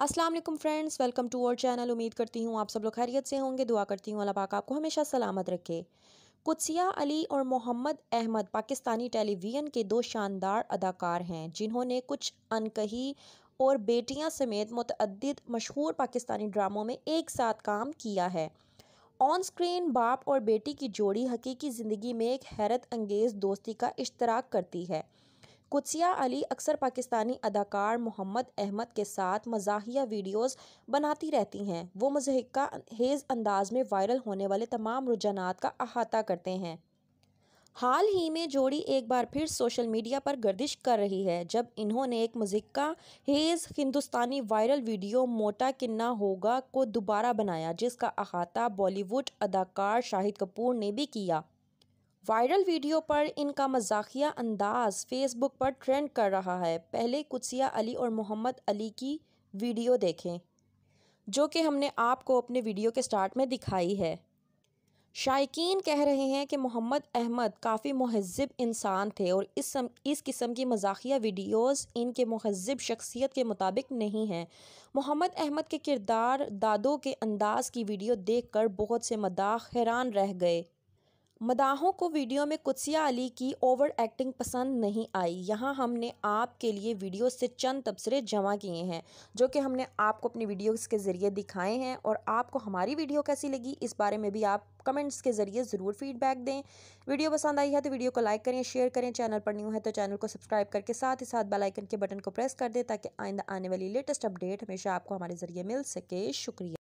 Aslam friends welcome to our channel उम्मीद करती हूँ आप सब लोग खैरियत से होंगे दुआ करती हूँ अल्लाह पाक आपको हमेशा सलामत रखे कुत्सिया अली और मोहम्मद अहमद पाकिस्तानी टेलीविज़न के दो शानदार अदाकार हैं जिन्होंने कुछ अनकही और बेटियाँ समेत मतद मशहूर पाकिस्तानी ड्रामों में एक साथ काम किया है ऑन स्क्रीन बाप और बेटी की जोड़ी हकीकी ज़िंदगी में एक हैरत अंगेज़ दोस्ती का इश्तराक करती है कुत्सिया अली अक्सर पाकिस्तानी अदाकार मोहम्मद अहमद के साथ मजाहिया वीडियोस बनाती रहती हैं वो मजहका हेज़ अंदाज में वायरल होने वाले तमाम रुझाना का अहाता करते हैं हाल ही में जोड़ी एक बार फिर सोशल मीडिया पर गर्दिश कर रही है जब इन्होंने एक मजिक्का हेज़ हिंदुस्तानी वायरल वीडियो मोटा किन्ना होगा को दोबारा बनाया जिसका अहाता बॉलीवुड अदाकार शाहिद कपूर ने भी किया वायरल वीडियो पर इनका मजाकिया अंदाज फेसबुक पर ट्रेंड कर रहा है पहले कुसिया अली और मोहम्मद अली की वीडियो देखें जो कि हमने आपको अपने वीडियो के स्टार्ट में दिखाई है शायकीन कह रहे हैं कि मोहम्मद अहमद काफ़ी महजब इंसान थे और इस सम, इस किस्म की मजाकिया वीडियोस इनके महजब शख्सियत के मुताबिक नहीं हैं मोहम्मद अहमद के किरदार दादों के अंदाज की वीडियो देखकर बहुत से मदाख हैरान रह गए मदाहों को वीडियो में कुत्सिया अली की ओवर एक्टिंग पसंद नहीं आई यहाँ हमने आपके लिए वीडियो से चंद तबसरे जमा किए हैं जो कि हमने आपको अपनी वीडियोस के ज़रिए दिखाए हैं और आपको हमारी वीडियो कैसी लगी इस बारे में भी आप कमेंट्स के ज़रिए ज़रूर फीडबैक दें वीडियो पसंद आई है तो वीडियो को लाइक करें शेयर करें चैनल पर न्यू है तो चैनल को सब्सक्राइब करके साथ ही साथ बेलाइकन के बटन को प्रेस कर दें ताकि आइंदा आने वाली लेटेस्ट अपडेट हमेशा आपको हमारे ज़रिए मिल सके शुक्रिया